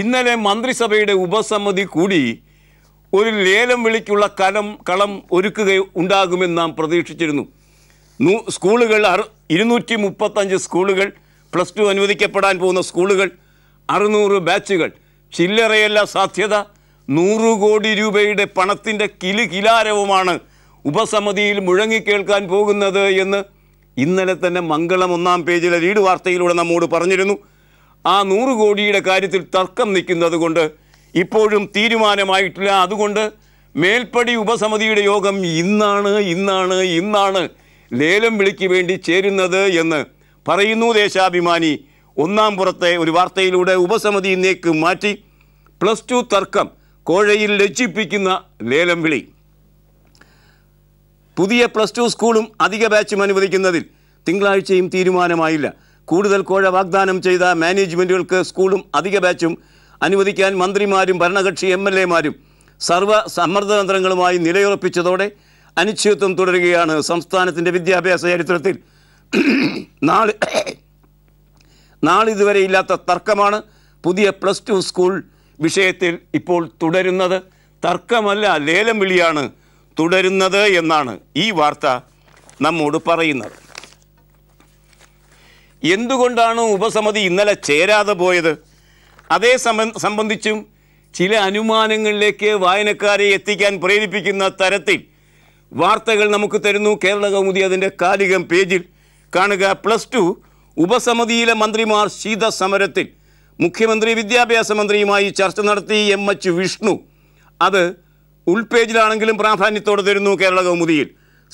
ഇന്നലെ മന്ത്രിസഭയുടെ ഉപസമിതി കൂടി ഒരു ലേലം വിളിക്കുള്ള കലം കളം ഒരുക്കുക ഉണ്ടാകുമെന്ന് നാം പ്രതീക്ഷിച്ചിരുന്നു സ്കൂളുകൾ അറു ഇരുന്നൂറ്റി മുപ്പത്തഞ്ച് സ്കൂളുകൾ പ്ലസ് ടു അനുവദിക്കപ്പെടാൻ പോകുന്ന സ്കൂളുകൾ അറുന്നൂറ് ബാച്ചുകൾ ചില്ലറയല്ല സാധ്യത നൂറ് കോടി രൂപയുടെ പണത്തിൻ്റെ കിലു കിലാരവുമാണ് ഉപസമിതിയിൽ മുഴങ്ങിക്കേൾക്കാൻ പോകുന്നത് എന്ന് ഇന്നലെ തന്നെ മംഗളം ഒന്നാം പേജിലെ ലീഡ് വാർത്തയിലൂടെ നമ്മോട് പറഞ്ഞിരുന്നു ആ നൂറ് കോടിയുടെ കാര്യത്തിൽ തർക്കം നിൽക്കുന്നത് കൊണ്ട് ഇപ്പോഴും തീരുമാനമായിട്ടില്ല അതുകൊണ്ട് മേൽപ്പടി ഉപസമിതിയുടെ യോഗം ഇന്നാണ് ഇന്നാണ് ഇന്നാണ് ലേലം വിളിക്ക് വേണ്ടി ചേരുന്നത് എന്ന് പറയുന്നു ദേശാഭിമാനി ഒന്നാം പുറത്തെ ഒരു വാർത്തയിലൂടെ ഉപസമിതി ഇന്നേക്ക് മാറ്റി പ്ലസ് ടു തർക്കം കോഴയിൽ ലജ്ജിപ്പിക്കുന്ന ലേലം വിളി പുതിയ പ്ലസ് ടു സ്കൂളും അധിക ബാച്ചും അനുവദിക്കുന്നതിൽ തിങ്കളാഴ്ചയും തീരുമാനമായില്ല കൂടുതൽ കോഴ വാഗ്ദാനം ചെയ്ത മാനേജ്മെൻറ്റുകൾക്ക് സ്കൂളും അധിക ബാച്ചും അനുവദിക്കാൻ മന്ത്രിമാരും ഭരണകക്ഷി എം എൽ എമാരും സർവ്വ സമ്മർദ്ദതന്ത്രങ്ങളുമായി നിലയുറപ്പിച്ചതോടെ അനിശ്ചിതത്വം തുടരുകയാണ് സംസ്ഥാനത്തിൻ്റെ വിദ്യാഭ്യാസ ചരിത്രത്തിൽ നാളെ നാളിതുവരെ ഇല്ലാത്ത തർക്കമാണ് പുതിയ പ്ലസ് ടു സ്കൂൾ വിഷയത്തിൽ ഇപ്പോൾ തുടരുന്നത് തർക്കമല്ല ലേലം വിളിയാണ് തുടരുന്നത് എന്നാണ് ഈ വാർത്ത നമ്മോട് പറയുന്നത് എന്തുകൊണ്ടാണ് ഉപസമിതി ഇന്നലെ ചേരാതെ പോയത് അതേ സംബന്ധിച്ചും ചില അനുമാനങ്ങളിലേക്ക് വായനക്കാരെ എത്തിക്കാൻ പ്രേരിപ്പിക്കുന്ന തരത്തിൽ വാർത്തകൾ നമുക്ക് തരുന്നു കേരള കൗമുദി അതിൻ്റെ കാലികം പേജിൽ കാണുക പ്ലസ് ടു ഉപസമിതിയിലെ മന്ത്രിമാർ ശീത സമരത്തിൽ മുഖ്യമന്ത്രി വിദ്യാഭ്യാസ മന്ത്രിയുമായി ചർച്ച നടത്തി എം എച്ച് വിഷ്ണു അത് ഉൾപേജിലാണെങ്കിലും പ്രാധാന്യത്തോടെ തരുന്നു കേരള കൗമുദിയിൽ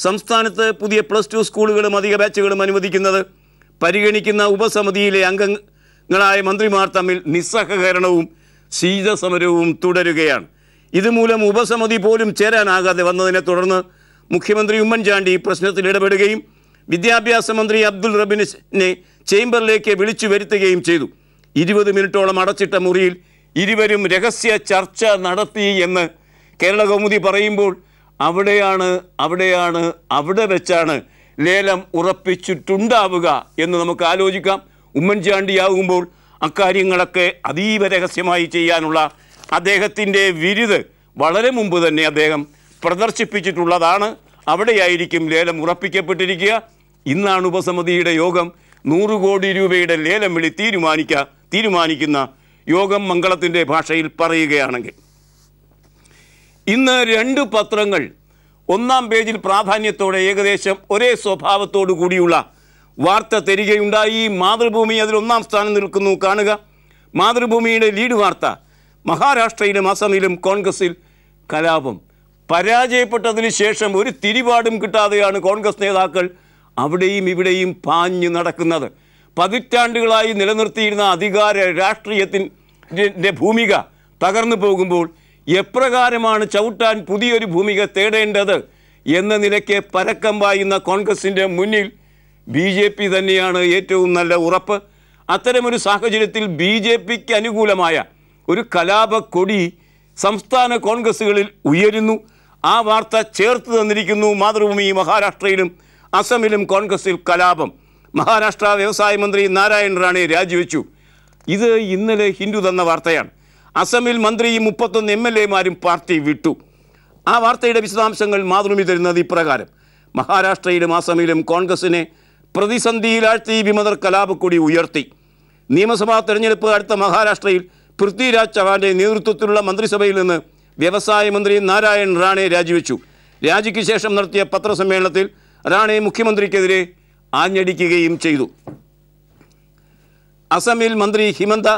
സംസ്ഥാനത്ത് പുതിയ പ്ലസ് ടു സ്കൂളുകളും അധിക ബാച്ചുകളും അനുവദിക്കുന്നത് പരിഗണിക്കുന്ന ഉപസമിതിയിലെ അംഗങ്ങളായ മന്ത്രിമാർ തമ്മിൽ നിസ്സഹകരണവും ശീതസമരവും തുടരുകയാണ് ഇതുമൂലം ഉപസമിതി പോലും ചേരാനാകാതെ വന്നതിനെ തുടർന്ന് മുഖ്യമന്ത്രി ഉമ്മൻചാണ്ടി പ്രശ്നത്തിൽ ഇടപെടുകയും വിദ്യാഭ്യാസ മന്ത്രി അബ്ദുൽ റബിനെ ചേംബറിലേക്ക് വിളിച്ചു വരുത്തുകയും ചെയ്തു ഇരുപത് മിനിറ്റോളം അടച്ചിട്ട മുറിയിൽ ഇരുവരും രഹസ്യ ചർച്ച നടത്തി എന്ന് കേരള പറയുമ്പോൾ അവിടെയാണ് അവിടെയാണ് അവിടെ വെച്ചാണ് ലേലം ഉറപ്പിച്ചിട്ടുണ്ടാവുക എന്ന് നമുക്ക് ആലോചിക്കാം ഉമ്മൻചാണ്ടിയാകുമ്പോൾ അക്കാര്യങ്ങളൊക്കെ അതീവ രഹസ്യമായി ചെയ്യാനുള്ള അദ്ദേഹത്തിൻ്റെ വിരുത് വളരെ മുമ്പ് തന്നെ അദ്ദേഹം പ്രദർശിപ്പിച്ചിട്ടുള്ളതാണ് അവിടെയായിരിക്കും ലേലം ഉറപ്പിക്കപ്പെട്ടിരിക്കുക ഇന്നാണ് ഉപസമിതിയുടെ യോഗം നൂറ് കോടി രൂപയുടെ ലേലം വിളി തീരുമാനിക്കുക തീരുമാനിക്കുന്ന യോഗം മംഗളത്തിൻ്റെ ഭാഷയിൽ പറയുകയാണെങ്കിൽ ഇന്ന് രണ്ട് പത്രങ്ങൾ ഒന്നാം പേജിൽ പ്രാധാന്യത്തോടെ ഏകദേശം ഒരേ സ്വഭാവത്തോടു കൂടിയുള്ള വാർത്ത തരികയുണ്ടായി മാതൃഭൂമി അതിൽ ഒന്നാം സ്ഥാനം നിൽക്കുന്നു കാണുക മാതൃഭൂമിയുടെ ലീഡ് വാർത്ത മഹാരാഷ്ട്രയിലും അസമിലും കോൺഗ്രസിൽ കലാപം പരാജയപ്പെട്ടതിന് ശേഷം ഒരു തിരിപാടും കിട്ടാതെയാണ് കോൺഗ്രസ് നേതാക്കൾ അവിടെയും ഇവിടെയും പാഞ്ഞു നടക്കുന്നത് പതിറ്റാണ്ടുകളായി നിലനിർത്തിയിരുന്ന അധികാര രാഷ്ട്രീയത്തിൻ്റെ ഭൂമിക തകർന്നു പോകുമ്പോൾ എപ്രകാരമാണ് ചവിട്ടാൻ പുതിയൊരു ഭൂമിക തേടേണ്ടത് എന്ന നിലയ്ക്ക് പരക്കം പായുന്ന കോൺഗ്രസിൻ്റെ മുന്നിൽ ബി ജെ പി തന്നെയാണ് ഏറ്റവും നല്ല ഉറപ്പ് അത്തരമൊരു സാഹചര്യത്തിൽ ബി ജെ പിക്ക് അനുകൂലമായ ഒരു കലാപക്കൊടി സംസ്ഥാന കോൺഗ്രസ്സുകളിൽ ഉയരുന്നു ആ വാർത്ത ചേർത്ത് തന്നിരിക്കുന്നു മാതൃഭൂമി മഹാരാഷ്ട്രയിലും അസമിലും കോൺഗ്രസിൽ കലാപം മഹാരാഷ്ട്ര വ്യവസായ മന്ത്രി നാരായൺ റാണെ രാജിവെച്ചു ഇത് ഇന്നലെ ഹിന്ദു തന്ന വാർത്തയാണ് അസമിൽ മന്ത്രിയും മുപ്പത്തൊന്ന് എം എൽ എമാരും പാർട്ടി വിട്ടു ആ വാർത്തയുടെ വിശദാംശങ്ങൾ മാതൃമി തരുന്നത് ഇപ്രകാരം മഹാരാഷ്ട്രയിലും അസമിലും കോൺഗ്രസിനെ പ്രതിസന്ധിയിലാഴ്ത്തി വിമതർ കലാപ് കൂടി ഉയർത്തി നിയമസഭാ തെരഞ്ഞെടുപ്പ് അടുത്ത മഹാരാഷ്ട്രയിൽ പൃഥ്വിരാജ് ചവാന്റെ നേതൃത്വത്തിലുള്ള മന്ത്രിസഭയിൽ നിന്ന് വ്യവസായ മന്ത്രി നാരായൺ റാണെ രാജിവെച്ചു രാജിക്ക് ശേഷം നടത്തിയ പത്രസമ്മേളനത്തിൽ റാണെ മുഖ്യമന്ത്രിക്കെതിരെ ആഞ്ഞടിക്കുകയും ചെയ്തു അസമിൽ മന്ത്രി ഹിമന്ത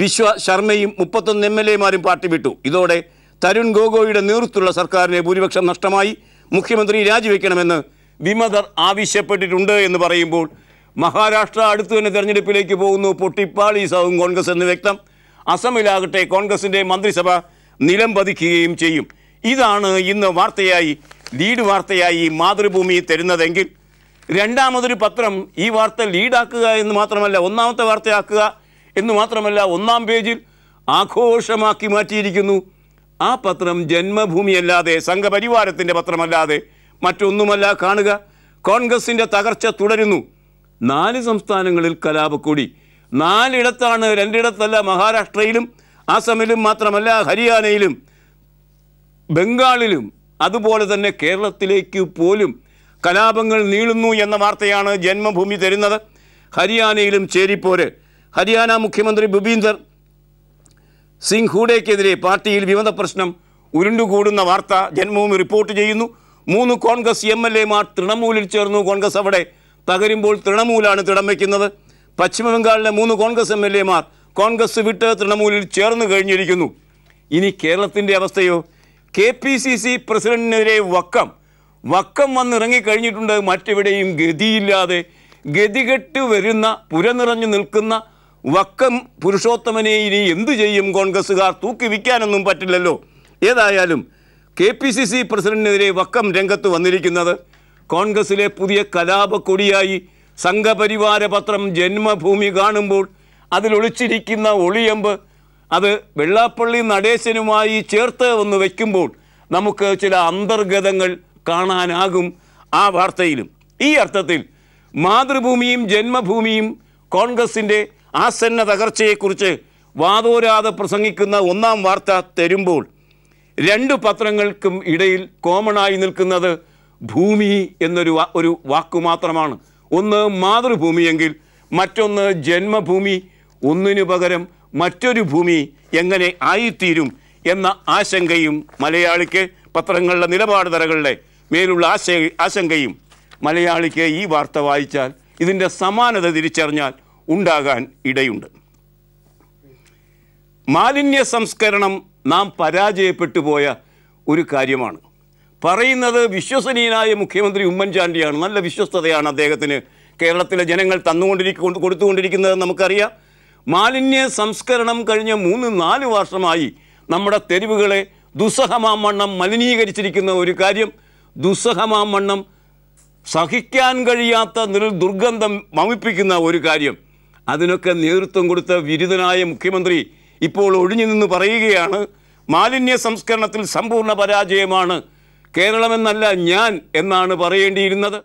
ബിശ്വ ശർമ്മയും മുപ്പത്തൊന്ന് എം എൽ എമാരും പാർട്ടി വിട്ടു ഇതോടെ തരുൺ ഗോഗോയുടെ നേതൃത്വമുള്ള സർക്കാരിനെ ഭൂരിപക്ഷം നഷ്ടമായി മുഖ്യമന്ത്രി രാജിവെക്കണമെന്ന് വിമതർ ആവശ്യപ്പെട്ടിട്ടുണ്ട് എന്ന് പറയുമ്പോൾ മഹാരാഷ്ട്ര അടുത്തു തന്നെ തെരഞ്ഞെടുപ്പിലേക്ക് പോകുന്നു സാവും കോൺഗ്രസ് എന്ന് വ്യക്തം അസമിലാകട്ടെ കോൺഗ്രസിൻ്റെ മന്ത്രിസഭ നിലം പതിക്കുകയും ചെയ്യും ഇതാണ് ഇന്ന് വാർത്തയായി ലീഡ് വാർത്തയായി മാതൃഭൂമി തരുന്നതെങ്കിൽ രണ്ടാമതൊരു പത്രം ഈ വാർത്ത ലീഡാക്കുക എന്ന് മാത്രമല്ല ഒന്നാമത്തെ വാർത്തയാക്കുക എന്ന് മാത്രമല്ല ഒന്നാം പേജിൽ ആഘോഷമാക്കി മാറ്റിയിരിക്കുന്നു ആ പത്രം ജന്മഭൂമിയല്ലാതെ സംഘപരിവാരത്തിൻ്റെ പത്രമല്ലാതെ മറ്റൊന്നുമല്ല കാണുക കോൺഗ്രസിൻ്റെ തകർച്ച തുടരുന്നു നാല് സംസ്ഥാനങ്ങളിൽ കലാപക്കൂടി നാലിടത്താണ് രണ്ടിടത്തല്ല മഹാരാഷ്ട്രയിലും ആസമിലും മാത്രമല്ല ഹരിയാനയിലും ബംഗാളിലും അതുപോലെ തന്നെ കേരളത്തിലേക്ക് പോലും കലാപങ്ങൾ നീളുന്നു എന്ന വാർത്തയാണ് ജന്മഭൂമി തരുന്നത് ഹരിയാനയിലും ചേരിപ്പോര് ഹരിയാന മുഖ്യമന്ത്രി ഭുപീന്ദർ സിംഗ് ഹൂഡയ്ക്കെതിരെ പാർട്ടിയിൽ വിമത പ്രശ്നം ഉരുണ്ടുകൂടുന്ന വാർത്ത ജന്മവും റിപ്പോർട്ട് ചെയ്യുന്നു മൂന്ന് കോൺഗ്രസ് എം എൽ എമാർ തൃണമൂലിൽ ചേർന്നു കോൺഗ്രസ് അവിടെ തകരുമ്പോൾ തൃണമൂലാണ് തിടം വയ്ക്കുന്നത് പശ്ചിമബംഗാളിലെ മൂന്ന് കോൺഗ്രസ് എം എൽ എമാർ കോൺഗ്രസ് വിട്ട് തൃണമൂലിൽ ചേർന്നു കഴിഞ്ഞിരിക്കുന്നു ഇനി കേരളത്തിൻ്റെ അവസ്ഥയോ കെ പി സി സി പ്രസിഡന്റിനെതിരെ വക്കം വക്കം വന്നിറങ്ങിക്കഴിഞ്ഞിട്ടുണ്ട് മറ്റെവിടെയും ഗതിയില്ലാതെ ഗതികെട്ട് വരുന്ന പുരനിറഞ്ഞു നിൽക്കുന്ന വക്കം പുരുഷോത്തമനെ ഇനി എന്തു ചെയ്യും കോൺഗ്രസ്സുകാർ തൂക്കി വിൽക്കാനൊന്നും പറ്റില്ലല്ലോ ഏതായാലും കെ പി സി സി പ്രസിഡന്റിനെതിരെ വക്കം രംഗത്ത് വന്നിരിക്കുന്നത് കോൺഗ്രസിലെ പുതിയ കലാപക്കൊടിയായി സംഘപരിവാര പത്രം ജന്മഭൂമി കാണുമ്പോൾ അതിലൊളിച്ചിരിക്കുന്ന ഒളിയമ്പ് അത് വെള്ളാപ്പള്ളി നടേശനുമായി ചേർത്ത് വന്ന് വയ്ക്കുമ്പോൾ നമുക്ക് ചില അന്തർഗതങ്ങൾ കാണാനാകും ആ വാർത്തയിലും ഈ അർത്ഥത്തിൽ മാതൃഭൂമിയും ജന്മഭൂമിയും കോൺഗ്രസിൻ്റെ ആസന്ന തകർച്ചയെക്കുറിച്ച് വാതോരാതെ പ്രസംഗിക്കുന്ന ഒന്നാം വാർത്ത തരുമ്പോൾ രണ്ട് പത്രങ്ങൾക്കും ഇടയിൽ കോമണായി നിൽക്കുന്നത് ഭൂമി എന്നൊരു ഒരു വാക്കു മാത്രമാണ് ഒന്ന് മാതൃഭൂമിയെങ്കിൽ മറ്റൊന്ന് ജന്മഭൂമി ഒന്നിനു പകരം മറ്റൊരു ഭൂമി എങ്ങനെ ആയിത്തീരും എന്ന ആശങ്കയും മലയാളിക്ക് പത്രങ്ങളുടെ നിലപാട് തരകളുടെ മേലുള്ള ആശ ആശങ്കയും മലയാളിക്ക് ഈ വാർത്ത വായിച്ചാൽ ഇതിൻ്റെ സമാനത തിരിച്ചറിഞ്ഞാൽ ഉണ്ടാകാൻ ഇടയുണ്ട് മാലിന്യ സംസ്കരണം നാം പരാജയപ്പെട്ടു പോയ ഒരു കാര്യമാണ് പറയുന്നത് വിശ്വസനീയനായ മുഖ്യമന്ത്രി ഉമ്മൻചാണ്ടിയാണ് നല്ല വിശ്വസ്തതയാണ് അദ്ദേഹത്തിന് കേരളത്തിലെ ജനങ്ങൾ തന്നുകൊണ്ടിരിക്കൊണ്ട് കൊടുത്തുകൊണ്ടിരിക്കുന്നത് നമുക്കറിയാം മാലിന്യ സംസ്കരണം കഴിഞ്ഞ മൂന്ന് നാല് വർഷമായി നമ്മുടെ തെരുവുകളെ ദുസ്സഹമാമണ്ണം മലിനീകരിച്ചിരിക്കുന്ന ഒരു കാര്യം ദുസ്സഹമാമണ്ണം സഹിക്കാൻ കഴിയാത്ത നിർദുർഗന്ധം മമിപ്പിക്കുന്ന ഒരു കാര്യം അതിനൊക്കെ നേതൃത്വം കൊടുത്ത വിരുദ്ധനായ മുഖ്യമന്ത്രി ഇപ്പോൾ ഒഴിഞ്ഞു നിന്ന് പറയുകയാണ് മാലിന്യ സംസ്കരണത്തിൽ സമ്പൂർണ്ണ പരാജയമാണ് കേരളമെന്നല്ല ഞാൻ എന്നാണ് പറയേണ്ടിയിരുന്നത്